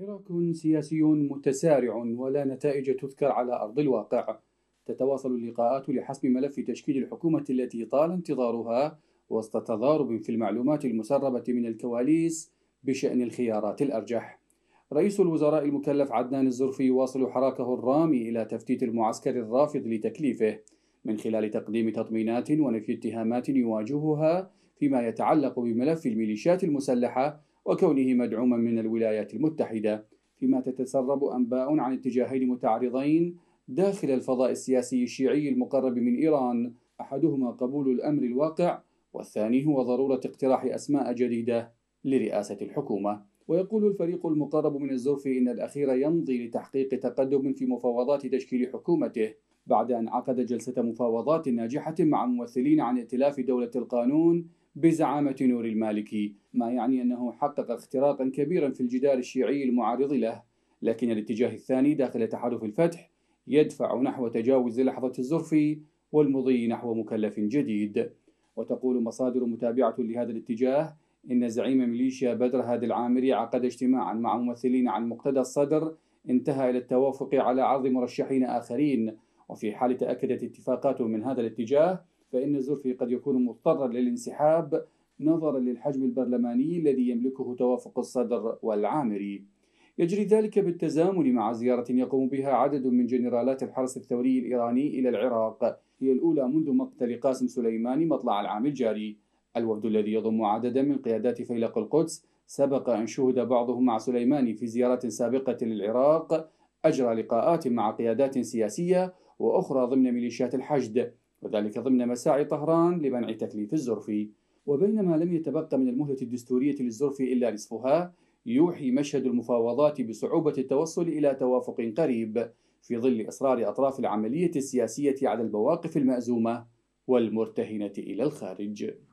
حراك سياسي متسارع ولا نتائج تذكر على أرض الواقع تتواصل اللقاءات لحسم ملف تشكيل الحكومة التي طال انتظارها وسط تضارب في المعلومات المسربة من الكواليس بشأن الخيارات الأرجح رئيس الوزراء المكلف عدنان الزرفي يواصل حراكه الرامي إلى تفتيت المعسكر الرافض لتكليفه من خلال تقديم تطمينات ونفي اتهامات يواجهها فيما يتعلق بملف الميليشيات المسلحة وكونه مدعوما من الولايات المتحدة فيما تتسرب أنباء عن اتجاهين متعارضين داخل الفضاء السياسي الشيعي المقرب من إيران أحدهما قبول الأمر الواقع والثاني هو ضرورة اقتراح أسماء جديدة لرئاسة الحكومة ويقول الفريق المقرب من الزرف إن الأخير يمضي لتحقيق تقدم في مفاوضات تشكيل حكومته بعد أن عقد جلسة مفاوضات ناجحة مع ممثلين عن ائتلاف دولة القانون بزعامة نور المالكي ما يعني أنه حقق اختراقا كبيرا في الجدار الشيعي المعارض له لكن الاتجاه الثاني داخل تحالف الفتح يدفع نحو تجاوز لحظة الزرفي والمضي نحو مكلف جديد وتقول مصادر متابعة لهذا الاتجاه إن زعيم ميليشيا بدر هادي العامري عقد اجتماعا مع ممثلين عن مقتدى الصدر انتهى إلى التوافق على عرض مرشحين آخرين وفي حال تأكدت اتفاقات من هذا الاتجاه فإن الزرفي قد يكون مضطرا للانسحاب نظرا للحجم البرلماني الذي يملكه توافق الصدر والعامري يجري ذلك بالتزامن مع زيارة يقوم بها عدد من جنرالات الحرس الثوري الإيراني إلى العراق هي الأولى منذ مقتل قاسم سليماني مطلع العام الجاري الوفد الذي يضم عددا من قيادات فيلق القدس سبق أن شهد بعضهم مع سليماني في زيارة سابقة للعراق أجرى لقاءات مع قيادات سياسية وأخرى ضمن ميليشيات الحشد وذلك ضمن مساعي طهران لمنع تكليف الزرفي وبينما لم يتبقى من المهلة الدستورية للزرفي إلا نصفها يوحي مشهد المفاوضات بصعوبة التوصل إلى توافق قريب في ظل إصرار أطراف العملية السياسية على المواقف المأزومة والمرتهنة إلى الخارج